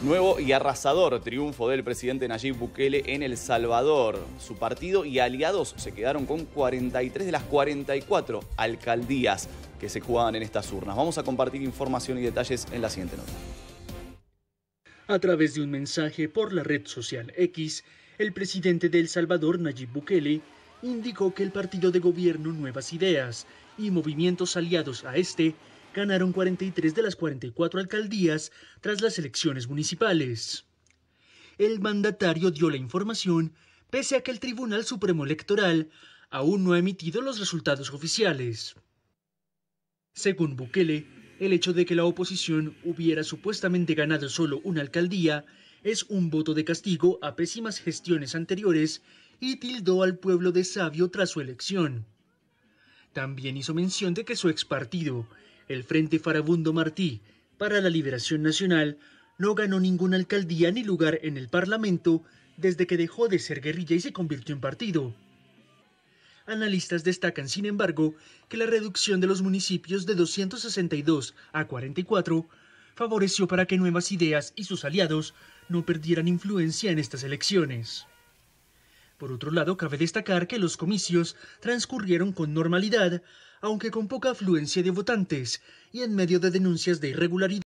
Nuevo y arrasador triunfo del presidente Nayib Bukele en El Salvador. Su partido y aliados se quedaron con 43 de las 44 alcaldías que se jugaban en estas urnas. Vamos a compartir información y detalles en la siguiente nota. A través de un mensaje por la red social X, el presidente de El Salvador, Nayib Bukele, indicó que el partido de gobierno Nuevas Ideas y movimientos aliados a este ganaron 43 de las 44 alcaldías tras las elecciones municipales. El mandatario dio la información pese a que el Tribunal Supremo Electoral aún no ha emitido los resultados oficiales. Según Bukele, el hecho de que la oposición hubiera supuestamente ganado solo una alcaldía es un voto de castigo a pésimas gestiones anteriores y tildó al pueblo de sabio tras su elección. También hizo mención de que su ex partido... El Frente Farabundo Martí para la Liberación Nacional no ganó ninguna alcaldía ni lugar en el Parlamento desde que dejó de ser guerrilla y se convirtió en partido. Analistas destacan, sin embargo, que la reducción de los municipios de 262 a 44 favoreció para que nuevas ideas y sus aliados no perdieran influencia en estas elecciones. Por otro lado, cabe destacar que los comicios transcurrieron con normalidad, aunque con poca afluencia de votantes y en medio de denuncias de irregularidad.